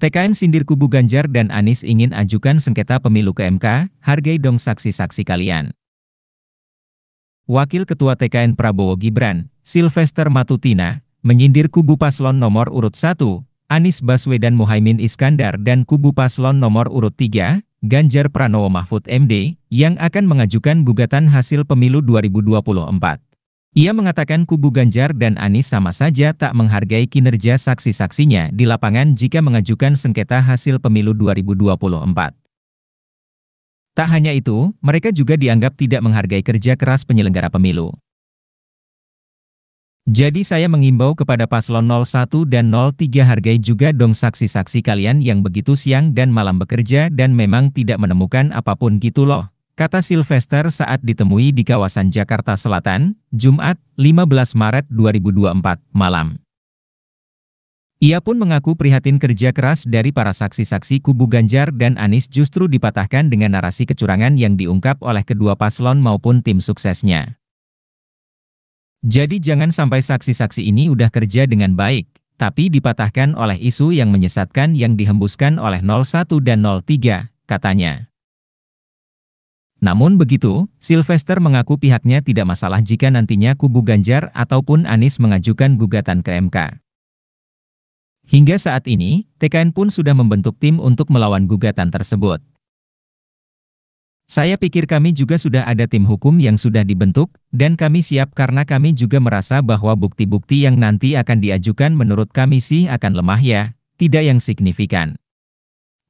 TKN sindir kubu Ganjar dan Anies ingin ajukan sengketa pemilu ke MK, hargai dong saksi-saksi kalian. Wakil Ketua TKN Prabowo Gibran, Sylvester Matutina, menyindir kubu paslon nomor urut 1, Anies Baswedan Muhaimin Iskandar dan kubu paslon nomor urut 3, Ganjar Pranowo Mahfud MD, yang akan mengajukan gugatan hasil pemilu 2024. Ia mengatakan kubu Ganjar dan Anies sama saja tak menghargai kinerja saksi-saksinya di lapangan jika mengajukan sengketa hasil pemilu 2024. Tak hanya itu, mereka juga dianggap tidak menghargai kerja keras penyelenggara pemilu. Jadi saya mengimbau kepada paslon 01 dan 03 hargai juga dong saksi-saksi kalian yang begitu siang dan malam bekerja dan memang tidak menemukan apapun gitu loh kata Sylvester saat ditemui di kawasan Jakarta Selatan, Jumat, 15 Maret 2024, malam. Ia pun mengaku prihatin kerja keras dari para saksi-saksi kubu Ganjar dan Anies justru dipatahkan dengan narasi kecurangan yang diungkap oleh kedua paslon maupun tim suksesnya. Jadi jangan sampai saksi-saksi ini udah kerja dengan baik, tapi dipatahkan oleh isu yang menyesatkan yang dihembuskan oleh 01 dan 03, katanya. Namun begitu, Sylvester mengaku pihaknya tidak masalah jika nantinya kubu Ganjar ataupun Anies mengajukan gugatan ke MK. Hingga saat ini, TKN pun sudah membentuk tim untuk melawan gugatan tersebut. Saya pikir kami juga sudah ada tim hukum yang sudah dibentuk, dan kami siap karena kami juga merasa bahwa bukti-bukti yang nanti akan diajukan menurut kami sih akan lemah ya, tidak yang signifikan.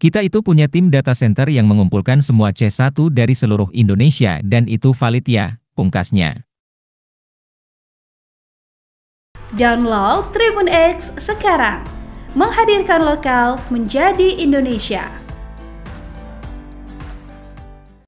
Kita itu punya tim data center yang mengumpulkan semua C1 dari seluruh Indonesia dan itu valid ya, pungkasnya. Download Tribun X sekarang. Menghadirkan lokal menjadi Indonesia.